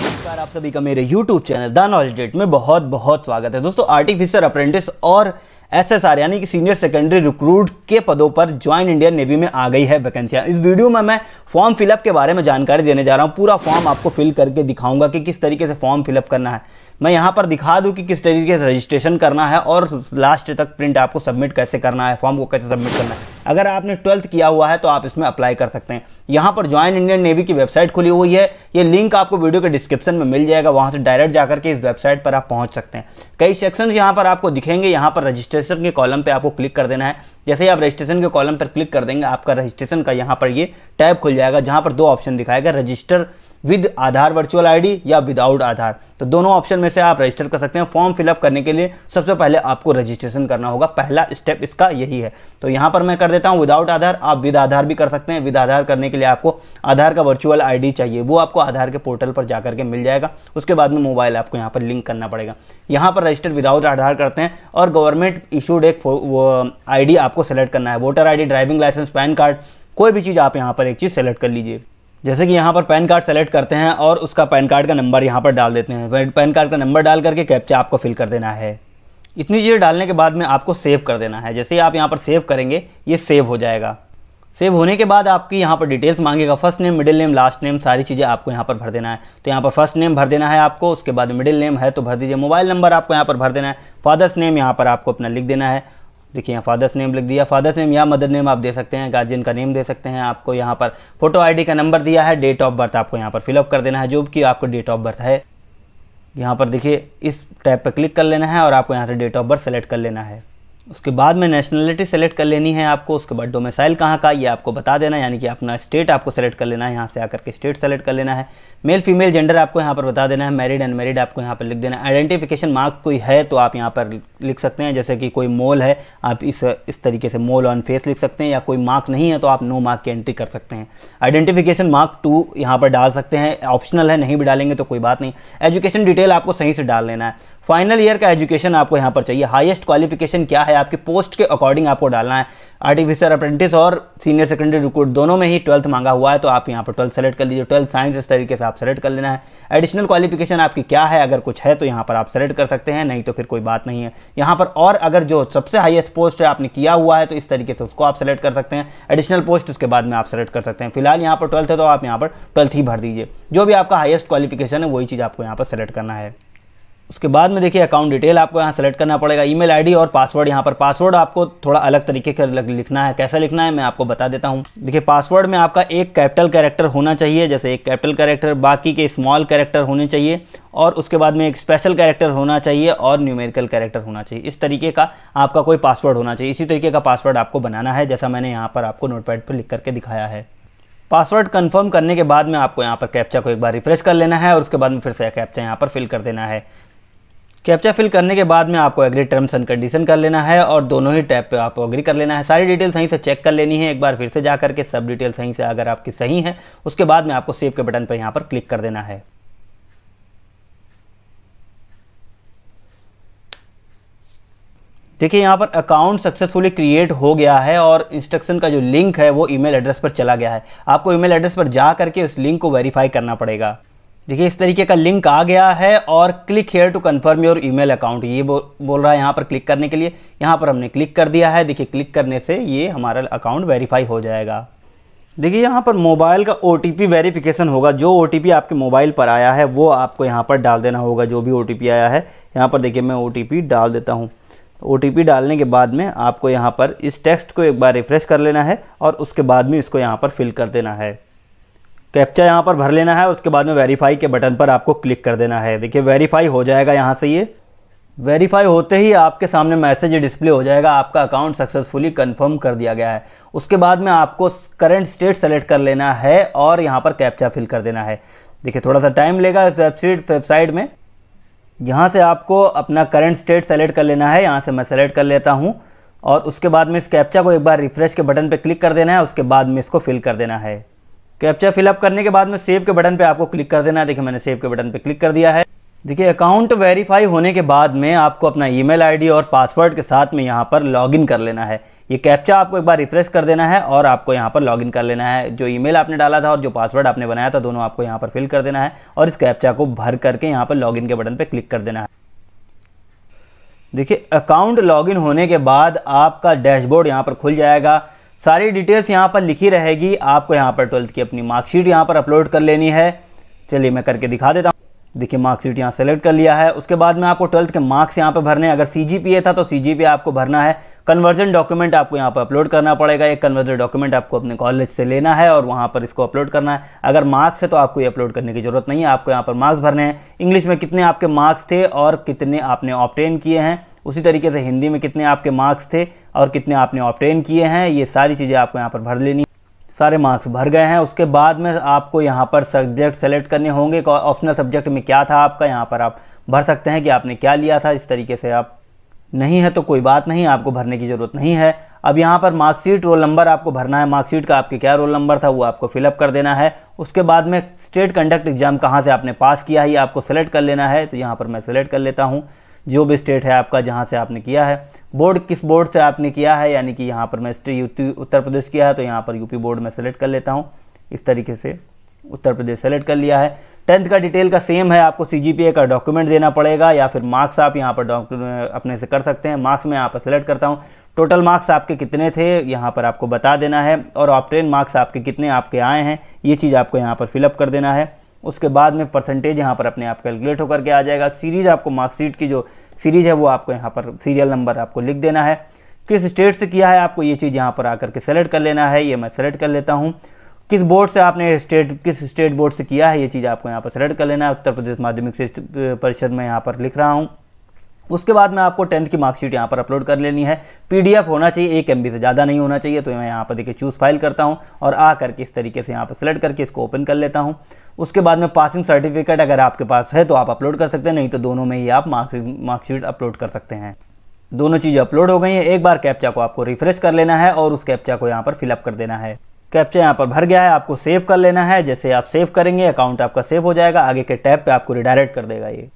नमस्कार आप सभी का मेरे YouTube channel the knowledge date में बहुत बहुत स्वागत है दोस्तों आर्टिफिशियल अप्रेंटिस और एस एस आर यानी कि सीनियर सेकेंडरी रिक्रूट के पदों पर ज्वाइन इंडियन नेवी में आ गई है वैकेंसियाँ इस वीडियो में मैं फॉर्म फिलअप के बारे में जानकारी देने जा रहा हूँ पूरा फॉर्म आपको फिल करके दिखाऊंगा कि किस तरीके से फॉर्म फिलअप करना है मैं यहाँ पर दिखा दूँ कि किस तरीके से रजिस्ट्रेशन करना है और लास्ट तक प्रिंट आपको सबमिट कैसे करना है फॉर्म को कैसे सबमिट करना है अगर आपने ट्वेल्थ किया हुआ है तो आप इसमें अप्लाई कर सकते हैं यहाँ पर ज्वाइन इंडियन नेवी की वेबसाइट खुली हुई है ये लिंक आपको वीडियो के डिस्क्रिप्शन में मिल जाएगा वहाँ से डायरेक्ट जाकर के इस वेबसाइट पर आप पहुँच सकते हैं कई सेक्शन यहाँ पर आपको दिखेंगे यहाँ पर रजिस्ट्रेशन के कॉलम पर आपको क्लिक कर देना है जैसे ही आप रजिस्ट्रेशन के कॉलम पर क्लिक कर देंगे आपका रजिस्ट्रेशन का यहाँ पर ये टैब खुल जाएगा जहाँ पर दो ऑप्शन दिखाएगा register with Aadhaar virtual ID या विदाउट आधार तो दोनों ऑप्शन में से आप रजिस्टर कर सकते हैं फॉर्म फिलअप करने के लिए सबसे पहले आपको रजिस्ट्रेशन करना होगा पहला स्टेप इसका यही है तो यहाँ पर मैं कर देता हूँ विदाउट आधार आप विद आधार भी कर सकते हैं विद आधार करने के लिए आपको आधार का वर्चुअल आई चाहिए वो आपको आधार के पोर्टल पर जाकर के मिल जाएगा उसके बाद में मोबाइल आपको यहाँ पर लिंक करना पड़ेगा यहाँ पर रजिस्टर विदाउट आधार करते हैं और गवर्नमेंट इशूड एक आई आपको सेलेक्ट करना है voter I driving licence PAN card कोई भी चीज़ आप यहाँ पर एक चीज़ सेलेक्ट कर लीजिए जैसे कि यहाँ पर पैन कार्ड सेलेक्ट करते हैं और उसका पैन कार्ड का नंबर यहाँ पर डाल देते हैं पैन कार्ड का नंबर डाल करके कैप्चा आपको फिल कर देना है इतनी चीज़ें डालने के बाद में आपको सेव कर देना है जैसे ही आप यहाँ पर सेव करेंगे ये सेव हो जाएगा सेव होने के बाद आपकी यहाँ पर डिटेल्स मांगेगा first name middle name last name सारी चीज़ें आपको यहाँ पर भर देना है तो यहाँ पर फर्स्ट नेम भर देना है आपको उसके बाद मिडिल नेम है तो भर दीजिए मोबाइल नंबर आपको यहाँ पर भर देना है फादर्स नेम यहाँ पर आपको अपना लिख देना है देखिए यहाँ फादर्स नेम लिख दिया फादर्स नेम या मदर नेम आप दे सकते हैं गार्जियन का नेम दे सकते हैं आपको यहाँ पर फोटो आईडी का नंबर दिया है डेट ऑफ बर्थ आपको यहाँ पर फिलअप कर देना है जो कि आपको डेट ऑफ बर्थ है यहाँ पर देखिए इस टैब पर क्लिक कर लेना है और आपको यहाँ से डेट ऑफ बर्थ सेलेक्ट कर लेना है उसके बाद में नेशनलिटी सेलेक्ट कर लेनी है आपको उसके बाद डोमिसाइल कहाँ का ये आपको बता देना यानी कि अपना स्टेट आपको सेलेक्ट कर लेना है यहाँ से आकर के स्टेट सेलेक्ट कर लेना है मेल फीमेल जेंडर आपको यहाँ पर बता देना है मैरिड अनमेरिड आपको यहाँ पर लिख देना है आइडेंटिफिकेशन मार्क कोई है तो आप यहाँ पर लिख सकते हैं जैसे कि कोई मोल है आप इस इस तरीके से मोल ऑन फेस लिख सकते हैं या कोई मार्क नहीं है तो आप नो मार्क की एंट्री कर सकते हैं आइडेंटिफिकेशन मार्क टू यहाँ पर डाल सकते हैं ऑप्शनल है नहीं भी डालेंगे तो कोई बात नहीं एजुकेशन डिटेल आपको सही से डाल लेना है फाइनल ईयर का एजुकेशन आपको यहाँ पर चाहिए हाईएस्ट क्वालिफिकेशन क्या है आपके पोस्ट के अकॉर्डिंग आपको डालना है आर्टिफिशियल अप्रेंटिस और सीनियर सेकेंडरी रिक्रूट दोनों में ही ट्वेल्थ मांगा हुआ है तो आप यहाँ पर ट्वेल्थ सेलेक्ट कर लीजिए ट्वेल्थ साइंस इस तरीके से आप सेलेक्ट कर लेना है एडिशनल क्वालिफिकेशन आपकी क्या है अगर कुछ है तो यहाँ पर आप सेलेक्ट कर सकते हैं नहीं तो फिर कोई बात नहीं है यहाँ पर और अगर जो सबसे हाइएस्ट पोस्ट है आपने किया हुआ है तो इस तरीके से उसको आप सेलेक्ट कर सकते हैं एडिशनल पोस्ट उसके बाद में आप सेलेक्ट कर सकते हैं फिलहाल यहाँ पर ट्वेल्थ है तो आप यहाँ पर ट्वेल्थ ही भर दीजिए जो भी आपका हाइस्ट क्वालिफिकेशन है वही चीज़ आपको यहाँ पर सेलेक्ट करना है उसके बाद में देखिए अकाउंट डिटेल आपको यहाँ सेलेक्ट करना पड़ेगा ईमेल आईडी और पासवर्ड यहाँ पर पासवर्ड आपको थोड़ा अलग तरीके का लिखना है कैसा लिखना है मैं आपको बता देता हूँ देखिए पासवर्ड में आपका एक कैपिटल कैरेक्टर होना चाहिए जैसे एक कैपिटल कैरेक्टर बाकी के स्मॉल कैरेक्टर होने चाहिए और उसके बाद में एक स्पेशल कैरेक्टर होना चाहिए और न्यूमेरिकल कैरेक्टर होना चाहिए इस तरीके का आपका कोई पासवर्ड होना चाहिए इसी तरीके का पासवर्ड आपको बनाना है जैसा मैंने यहाँ पर आपको नोटपैड पर लिख करके दिखाया है पासवर्ड कंफर्म करने के बाद में आपको यहाँ पर कैप्चा को एक बार रिफ्रेश कर लेना है और उसके बाद में फिर से कैप्चा यहाँ पर फिल कर देना है कैप्चा फिल करने के बाद में आपको एग्री टर्म्स एंड कंडीशन कर लेना है और दोनों ही टैब पे आपको एग्री कर लेना है सारी डिटेल सही से चेक कर लेनी है एक बार फिर से जा करके सब डिटेल सही से अगर आपकी सही है उसके बाद में आपको सेव के बटन पर यहाँ पर क्लिक कर देना है देखिए यहाँ पर अकाउंट सक्सेसफुली क्रिएट हो गया है और इंस्ट्रक्शन का जो लिंक है वो ईमेल एड्रेस पर चला गया है आपको ईमेल एड्रेस पर जा करके उस लिंक को वेरीफाई करना पड़ेगा देखिए इस तरीके का लिंक आ गया है और click here to confirm your email account ये बो, बोल रहा है यहाँ पर क्लिक करने के लिए यहाँ पर हमने क्लिक कर दिया है देखिए क्लिक करने से ये हमारा अकाउंट वेरीफाई हो जाएगा देखिए यहाँ पर मोबाइल का ओ वेरीफ़िकेशन होगा जो ओ आपके मोबाइल पर आया है वो आपको यहाँ पर डाल देना होगा जो भी ओ आया है यहाँ पर देखिए मैं ओ डाल देता हूँ ओ डालने के बाद में आपको यहाँ पर इस टेक्स्ट को एक बार रिफ़्रेश कर लेना है और उसके बाद में इसको यहाँ पर फिल कर देना है कैप्चा यहाँ पर भर लेना है उसके बाद में वेरीफाई के बटन पर आपको क्लिक कर देना है देखिए वेरीफाई हो जाएगा यहाँ से ये वेरीफाई होते ही आपके सामने मैसेज डिस्प्ले हो जाएगा आपका अकाउंट सक्सेसफुली कंफर्म कर दिया गया है उसके बाद में आपको करंट स्टेट सेलेक्ट कर लेना है और यहाँ पर कैप्चा फिल कर देना है देखिए थोड़ा सा टाइम लेगा इस वेबसाइट वेबसाइट में यहाँ से आपको अपना करंट स्टेट सेलेक्ट कर लेना है यहाँ से मैं सेलेक्ट कर लेता हूँ और उसके बाद में इस कैप्चा को एक बार रिफ्रेश के बटन पर क्लिक कर देना है उसके बाद में इसको फिल कर देना है कैप्चा फिलअप करने के बाद में सेव के बटन पे आपको क्लिक कर देना है देखिए मैंने सेव के बटन पे क्लिक कर दिया है देखिए अकाउंट वेरीफाई होने के बाद में आपको अपना ईमेल आईडी और पासवर्ड के साथ में यहाँ पर लॉगिन कर लेना है ये कैप्चा आपको एक बार रिफ्रेश कर देना है और आपको यहाँ पर लॉगिन कर लेना है जो ईमेल आपने डाला था और जो पासवर्ड आपने बनाया था दोनों आपको यहाँ पर फिल कर देना है और इस कैप्चा को भर करके यहाँ पर लॉगिन के बटन पर क्लिक कर देना है देखिए अकाउंट लॉगिन होने के बाद आपका डैशबोर्ड यहाँ पर खुल जाएगा सारी डिटेल्स यहाँ पर लिखी रहेगी आपको यहाँ पर ट्वेल्थ की अपनी मार्कशीट यहाँ पर अपलोड कर लेनी है चलिए मैं करके दिखा देता हूँ देखिए मार्कशीट यहाँ सेलेक्ट कर लिया है उसके बाद में आपको ट्वेल्थ के मार्क्स यहाँ पर भरने अगर सी था तो सी आपको भरना है कन्वर्जन डॉक्यूमेंट आपको यहाँ पर अपलोड करना पड़ेगा एक कन्वर्जन डॉक्यूमेंट आपको अपने कॉलेज से लेना है और वहाँ पर इसको अपलोड करना है अगर मार्क्स है तो आपको ये अपलोड करने की ज़रूरत नहीं है आपको यहाँ पर मार्क्स भरने हैं इंग्लिश में कितने आपके मार्क्स थे और कितने आपने ऑप्टेन किए हैं उसी तरीके से हिंदी में कितने आपके मार्क्स थे और कितने आपने ऑप्टेन किए हैं ये सारी चीज़ें आपको यहाँ पर भर लेनी सारे मार्क्स भर गए हैं उसके बाद में आपको यहाँ पर सब्जेक्ट सेलेक्ट करने होंगे ऑप्शनल सब्जेक्ट में क्या था आपका यहाँ पर आप भर सकते हैं कि आपने क्या लिया था इस तरीके से आप नहीं है तो कोई बात नहीं आपको भरने की ज़रूरत नहीं है अब यहाँ पर मार्कशीट रोल नंबर आपको भरना है मार्कशीट का आपके क्या रोल नंबर था वो आपको फिलअप कर देना है उसके बाद में स्टेट कंडक्ट एग्ज़ाम कहाँ से आपने पास किया है ये आपको सेलेक्ट कर लेना है तो यहाँ पर मैं सेलेक्ट कर लेता हूँ जो भी स्टेट है आपका जहाँ से आपने किया है बोर्ड किस बोर्ड से आपने किया है यानी कि यहाँ पर मैं स्टेट उत्तर प्रदेश किया है तो यहाँ पर यूपी बोर्ड में सेलेक्ट कर लेता हूँ इस तरीके से उत्तर प्रदेश सेलेक्ट कर लिया है टेंथ का डिटेल का सेम है आपको सी का डॉक्यूमेंट देना पड़ेगा या फिर मार्क्स आप यहाँ पर अपने से कर सकते हैं मार्क्स में यहाँ पर सेलेक्ट करता हूँ टोटल मार्क्स आपके कितने थे यहाँ पर आपको बता देना है और ऑप्टेन मार्क्स आपके कितने आपके आए हैं ये चीज़ आपको यहाँ पर फिलअप कर देना है उसके बाद में परसेंटेज यहाँ पर अपने आप कैलकुलेट होकर के आ जाएगा सीरीज़ आपको मार्कशीट की जो सीरीज़ है वो आपको यहाँ पर सीरियल नंबर आपको लिख देना है किस स्टेट से किया है आपको ये चीज़ यहाँ पर आकर के सेलेक्ट कर लेना है ये मैं सेलेक्ट कर लेता हूँ किस बोर्ड से आपने स्टेट किस स्टेट बोर्ड से किया है ये चीज़ आपको यहाँ पर सेलेक्ट कर लेना है उत्तर प्रदेश माध्यमिक परिषद में यहाँ पर लिख रहा हूँ उसके बाद में आपको टेंथ की मार्कशीट यहाँ पर अपलोड कर लेनी है पीडीएफ होना चाहिए एक एमबी से ज़्यादा नहीं होना चाहिए तो मैं यहाँ पर देखिए चूज़ फाइल करता हूँ और आ करके इस तरीके से यहाँ पर सेलेक्ट करके इसको ओपन कर लेता हूँ उसके बाद में पासिंग सर्टिफिकेट अगर आपके पास है तो आप अपलोड कर सकते हैं नहीं तो दोनों में ही आप मार्कशीट अपलोड कर सकते हैं दोनों चीज़ें अपलोड हो गई हैं एक बार कैप्चा को आपको रिफ्रेश कर लेना है और उस कैप्चा को यहाँ पर फिलअप कर देना है कैप्चा यहाँ पर भर गया है आपको सेव कर लेना है जैसे आप सेव करेंगे अकाउंट आपका सेव हो जाएगा आगे के टैब पे आपको रिडायरेक्ट कर देगा ये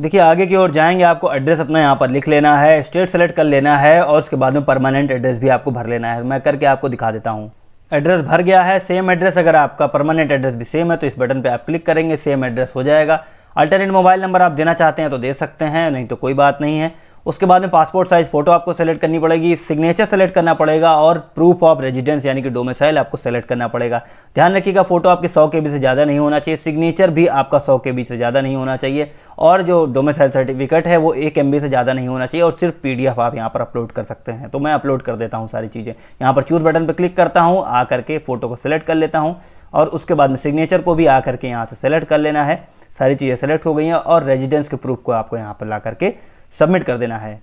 देखिए आगे की ओर जाएंगे आपको एड्रेस अपना यहाँ पर लिख लेना है स्टेट सेलेक्ट कर लेना है और उसके बाद में परमानेंट एड्रेस भी आपको भर लेना है मैं करके आपको दिखा देता हूँ एड्रेस भर गया है सेम एड्रेस अगर आपका परमानेंट एड्रेस भी सेम है तो इस बटन पे आप क्लिक करेंगे सेम एड्रेस हो जाएगा अल्टरनेट मोबाइल नंबर आप देना चाहते हैं तो दे सकते हैं नहीं तो कोई बात नहीं है उसके बाद में पासपोर्ट साइज़ फ़ोटो आपको सेलेक्ट करनी पड़ेगी सिग्नेचर सेलेक्ट करना पड़ेगा और प्रूफ ऑफ रेजिडेंस यानी कि डोमिसाइल आपको सेलेक्ट करना पड़ेगा ध्यान रखिएगा फ़ोटो आपके सौ के बी से ज़्यादा नहीं होना चाहिए सिग्नेचर भी आपका सौ के बी से ज़्यादा नहीं होना चाहिए और जो डोमिसाइल सर्टिफिकेट है वो एक एम से ज़्यादा नहीं होना चाहिए और सिर्फ पी आप यहाँ पर अपलोड कर सकते हैं तो मैं अपलोड कर देता हूँ सारी चीज़ें यहाँ पर चूज बटन पर क्लिक करता हूँ आ करके फ़ोटो को सिलेक्ट कर लेता हूँ और उसके बाद में सिग्नेचर को भी आ करके यहाँ से सेलेक्ट कर लेना है सारी चीज़ें सेलेक्ट हो गई हैं और रेजिडेंस के प्रूफ को आपको यहाँ पर ला करके सबमिट कर देना है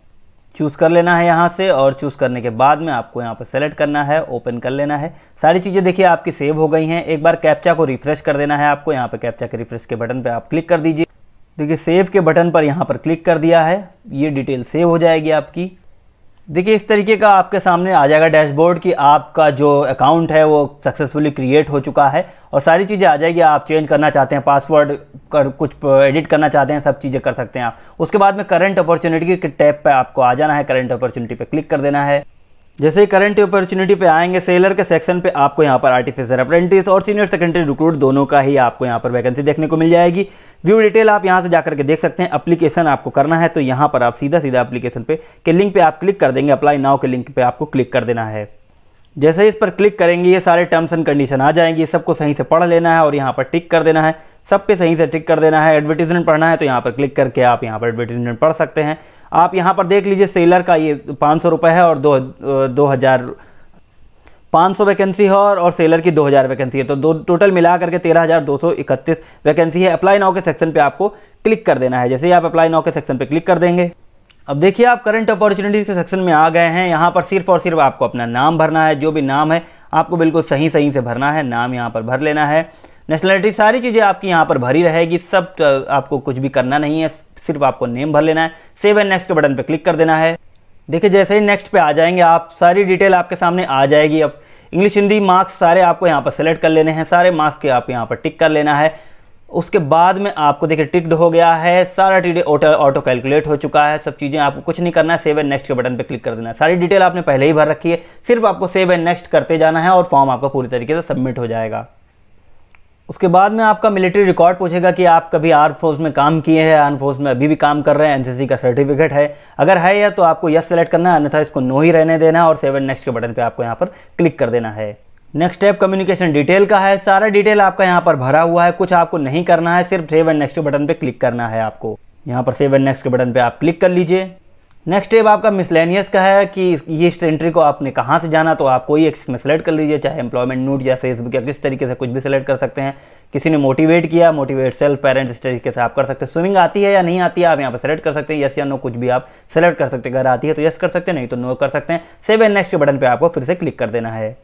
चूज़ कर लेना है यहाँ से और चूज़ करने के बाद में आपको यहाँ पर सेलेक्ट करना है ओपन कर लेना है सारी चीज़ें देखिए आपकी सेव हो गई हैं एक बार कैप्चा को रिफ्रेश कर देना है आपको यहाँ पर कैप्चा के रिफ्रेश के बटन पर आप क्लिक कर दीजिए देखिए सेव के बटन पर यहाँ पर क्लिक कर दिया है ये डिटेल सेव हो जाएगी आपकी देखिए इस तरीके का आपके सामने आ जाएगा डैशबोर्ड कि आपका जो अकाउंट है वो सक्सेसफुली क्रिएट हो चुका है और सारी चीज़ें आ जाएगी आप चेंज करना चाहते हैं पासवर्ड कर कुछ एडिट करना चाहते हैं सब चीज़ें कर सकते हैं आप उसके बाद में करंट अपॉर्चुनिटी के टैब पे आपको आ जाना है करंट अपॉर्चुनिटी पे क्लिक कर देना है जैसे ही करंट अपॉर्चुनिटी पे आएंगे सेलर के सेक्शन पे आपको यहाँ पर आर्टिफिशियल अप्रेंटिस और सीनियर सेकेंडरी रिक्रूट दोनों का ही आपको यहाँ पर वैकेंसी देखने को मिल जाएगी व्यू डिटेल आप यहाँ से जाकर के देख सकते हैं अप्लीकेशन आपको करना है तो यहाँ पर आप सीधा सीधा अप्लीकेशन पे के लिंक पर आप क्लिक कर देंगे अप्लाई नाव के लिंक पर आपको क्लिक कर देना है जैसे इस पर क्लिक करेंगे ये सारे टर्म्स एंड कंडीशन आ जाएंगे सबको सही से पढ़ लेना है और यहाँ पर टिक कर देना है सब पे सही से टिक कर देना है एडवर्टीजमेंट पढ़ना है तो यहाँ पर क्लिक करके आप यहाँ पर एडवर्टीजमेंट पढ़ सकते हैं आप यहाँ पर देख लीजिए सेलर का ये पाँच सौ रुपये है और दो दो हज़ार पाँच सौ वैकेंसी है और, और सेलर की दो हज़ार वैकेंसी है तो दो टोटल मिला करके तेरह हज़ार दो सौ इकतीस वैकेंसी है अप्लाई नाउ के सेक्शन पे आपको क्लिक कर देना है जैसे ही आप अप्लाई नाउ के सेक्शन पे क्लिक कर देंगे अब देखिए आप करंट अपॉर्चुनिटीज़ के सेक्शन में आ गए हैं यहाँ पर सिर्फ और सिर्फ आपको अपना नाम भरना है जो भी नाम है आपको बिल्कुल सही सही से भरना है नाम यहाँ पर भर लेना है नेशनलिटी सारी चीज़ें आपकी यहाँ पर भरी रहेगी सब आपको कुछ भी करना नहीं है सिर्फ आपको नेम भर लेना है सेव एंड नेक्स्ट के बटन पर क्लिक कर देना है देखिए जैसे ही नेक्स्ट पे आ जाएंगे आप सारी डिटेल आपके सामने आ जाएगी अब इंग्लिश हिंदी मार्क्स सारे आपको यहाँ पर सेलेक्ट कर लेने हैं सारे मार्क्स के आप यहाँ पर टिक कर लेना है उसके बाद में आपको देखिए टिक्ड हो गया है सारा टीडे ऑटो ऑटो कैलकुलेट हो चुका है सब चीज़ें आपको कुछ नहीं करना है सेव एंड नेक्स्ट के बटन पर क्लिक कर देना है सारी डिटेल आपने पहले ही भर रखी है सिर्फ आपको सेव एंड नेक्स्ट करते जाना है और फॉर्म आपका पूरी तरीके से सबमिट हो जाएगा उसके बाद में आपका मिलिट्री रिकॉर्ड पूछेगा कि आप कभी आर्म फोर्स में काम किए हैं आर्म फोर्स में अभी भी काम कर रहे हैं एनसीसी का सर्टिफिकेट है अगर है या तो आपको यस सेलेक्ट करना है अन्यथा इसको नो ही रहने देना है और सेवन नेक्स्ट के बटन पर आपको यहाँ पर क्लिक कर देना है नेक्स्ट स्टेप कम्युनिकेशन डिटेल का है सारा डिटेल आपका यहाँ पर भरा हुआ है कुछ आपको नहीं करना है सिर्फ सेवन नेक्स्ट बटन पर क्लिक करना है आपको यहाँ पर सेवन नेक्स्ट के बटन पर आप क्लिक कर लीजिए नेक्स्ट स्टेप आपका मिसलेनियस का है कि ये एंट्री को आपने कहाँ से जाना तो आप कोई एक इसमें सेलेक्ट कर लीजिए चाहे एम्प्लॉयमेंट नोट या फेसबुक या किस तरीके से कुछ भी सिलेक्ट कर सकते हैं किसी ने मोटिवेट किया मोटिवेट सेल्फ पेरेंट्स इस तरीके से आप कर सकते हैं स्विमिंग आती है या नहीं आती है आप यहाँ पर सेलेक्ट कर सकते हैं यस या नो कुछ भी आप सेलेक्ट कर सकते हैं अगर आती है तो यस कर सकते हैं नहीं तो नो कर सकते हैं सेव एंड नेक्स्ट के बटन पर आपको फिर से क्लिक कर देना है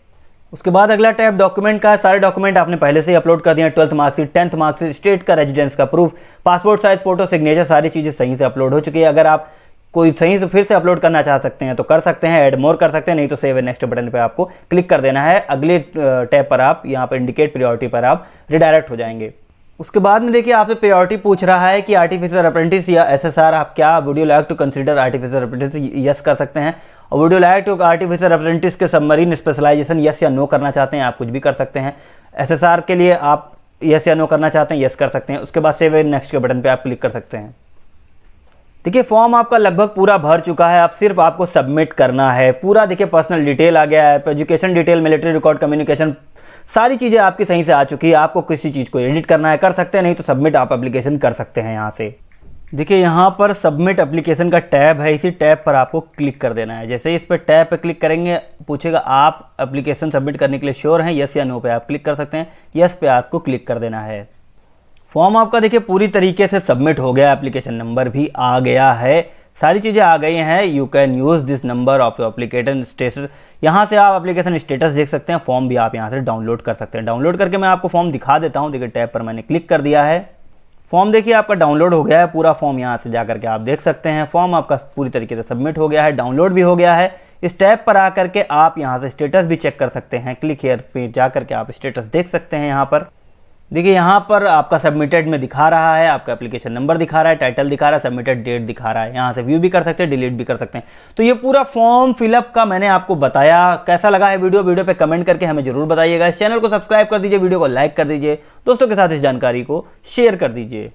उसके बाद अगला टाइप डॉक्यूमेंट का है सारे डॉक्यूमेंट आपने पहले से ही अपलोड कर दिया twelfth marksheet tenth marksheet state का रेजिडेंस का proof passport size photo signature सारी चीज़ें सही से अपलोड हो चुकी है अगर आप कोई सही से फिर से अपलोड करना चाह सकते हैं तो कर सकते हैं ऐड मोर कर सकते हैं नहीं तो सेव नेक्स्ट बटन पर आपको क्लिक कर देना है अगले टैब पर आप यहाँ पर इंडिकेट प्रियोरिटी पर आप रिडायरेक्ट हो जाएंगे उसके बाद में देखिए आपसे प्रायोरिटी पूछ रहा है कि आर्टिफिशियल अप्रेंटिस या एसएसआर आप क्या would you like to consider artificial apprentice yes कर सकते हैं और would you like to artificial apprentice के सबमरीन स्पेशलाइजेशन यस या नो करना चाहते हैं आप कुछ भी कर सकते हैं एसएसआर के लिए आप यस या नो करना चाहते हैं यस कर सकते हैं उसके बाद सेव नेक्स्ट के बटन पर आप क्लिक कर सकते हैं देखिए फॉर्म आपका लगभग पूरा भर चुका है आप सिर्फ आपको सबमिट करना है पूरा देखिए पर्सनल डिटेल आ गया है education detail military record communication सारी चीज़ें आपकी सही से आ चुकी है आपको किसी चीज़ को एडिट करना है कर सकते हैं नहीं तो सबमिट आप एप्लीकेशन कर सकते हैं यहाँ से देखिए यहाँ पर सबमिट एप्लीकेशन का टैब है इसी टैब पर आपको क्लिक कर देना है जैसे ही इस पर टैब पर क्लिक करेंगे पूछेगा आप एप्लीकेशन सबमिट करने के लिए श्योर हैं यस या नो पे आप क्लिक कर सकते हैं यस पे आपको क्लिक कर देना है फॉर्म आपका देखिए पूरी तरीके से सबमिट हो गया एप्लीकेशन नंबर भी आ गया है सारी चीज़ें आ गई हैं you can use this number of your application status यहाँ से आप एप्लीकेशन स्टेटस देख सकते हैं फॉर्म भी आप यहाँ से डाउनलोड कर सकते हैं डाउनलोड करके मैं आपको फॉर्म दिखा देता हूँ देखिए टैब पर मैंने क्लिक कर दिया है फॉर्म देखिए आपका डाउनलोड हो गया है पूरा फॉर्म यहाँ से जा करके आप देख सकते हैं फॉर्म आपका पूरी तरीके से सबमिट हो गया है डाउनलोड भी हो गया है इस टैब पर आकर के आप यहाँ से स्टेटस भी चेक कर सकते हैं क्लिक हेयर पे जा करके आप स्टेटस देख सकते हैं यहाँ पर देखिए यहाँ पर आपका सबमिटेड में दिखा रहा है आपका एप्लीकेशन नंबर दिखा रहा है टाइटल दिखा रहा है सबमिटेड डेट दिखा रहा है यहाँ से व्यू भी कर सकते हैं डिलीट भी कर सकते हैं तो ये पूरा फॉर्म फिलअप का मैंने आपको बताया कैसा लगा है वीडियो वीडियो पे कमेंट करके हमें जरूर बताइएगा इस चैनल को सब्सक्राइब कर दीजिए वीडियो को लाइक कर दीजिए दोस्तों के साथ इस जानकारी को शेयर कर दीजिए